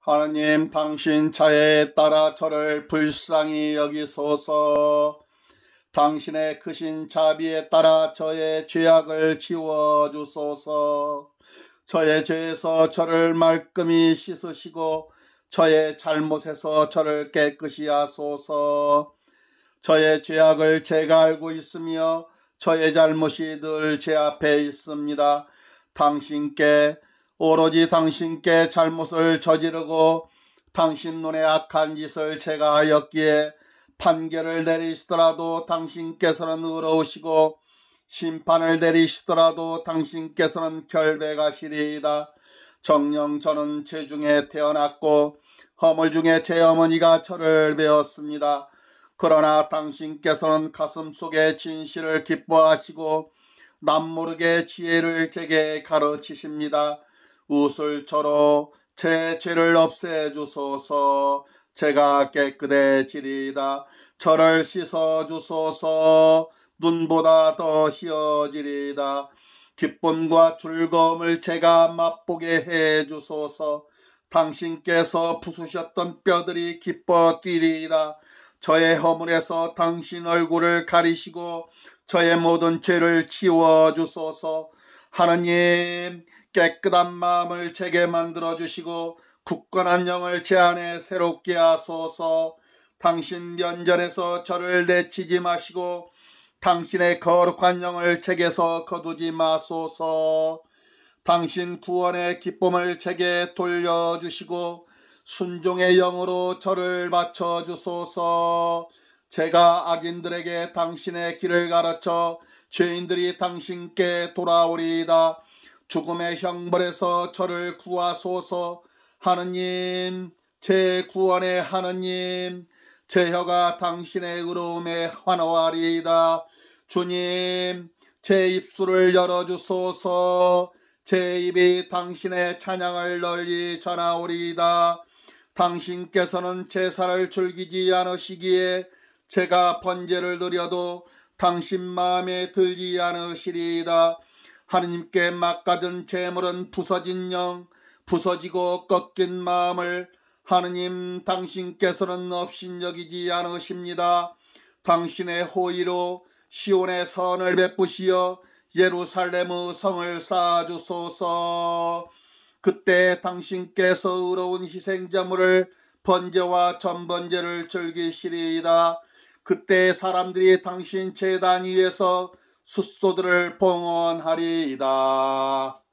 하나님 당신 차에 따라 저를 불쌍히 여기소서 당신의 크신 자비에 따라 저의 죄악을 지워 주소서 저의 죄에서 저를 말끔히 씻으시고 저의 잘못에서 저를 깨끗이 하소서 저의 죄악을 제가 알고 있으며 저의 잘못이 늘 제 앞에 있습니다. 당신께 오로지 당신께 잘못을 저지르고 당신 눈에 악한 짓을 제가 하였기에 판결을 내리시더라도 당신께서는 의로우시고 심판을 내리시더라도 당신께서는 결백하시리이다. 정령 저는 죄중에 태어났고 허물 중에 제 어머니가 저를 배웠습니다. 그러나 당신께서는 가슴 속에 진실을 기뻐하시고 남모르게 지혜를 제게 가르치십니다. 우슬처럼 제 죄를 없애주소서 제가 깨끗해지리다 저를 씻어주소서 눈보다 더 희어지리다 기쁨과 즐거움을 제가 맛보게 해주소서 당신께서 부수셨던 뼈들이 기뻐 뛰리다 저의 허물에서 당신 얼굴을 가리시고 저의 모든 죄를 지워주소서 하느님 깨끗한 마음을 제게 만들어 주시고 굳건한 영을 제 안에 새롭게 하소서 당신 면전에서 저를 내치지 마시고 당신의 거룩한 영을 제게서 거두지 마소서 당신 구원의 기쁨을 제게 돌려주시고 순종의 영으로 저를 맞춰주소서 제가 악인들에게 당신의 길을 가르쳐 죄인들이 당신께 돌아오리이다. 죽음의 형벌에서 저를 구하소서 하느님 제 구원의 하느님 제 혀가 당신의 의로움에 환호하리이다. 주님 제 입술을 열어주소서 제 입이 당신의 찬양을 널리 전하오리이다. 당신께서는 제사를 즐기지 않으시기에 제가 번제를 드려도 당신 마음에 들지 않으시리이다. 하느님께 맡가진 재물은 부서진 영, 부서지고 꺾인 마음을 하느님 당신께서는 없인 여기지 않으십니다. 당신의 호의로 시온의 선을 베푸시어 예루살렘의 성을 쌓아주소서. 그때 당신께서 의로운 희생자물을 번제와 전번제를 즐기시리이다. 그때 사람들이 당신 재단 위에서 숫소들을 봉헌하리이다.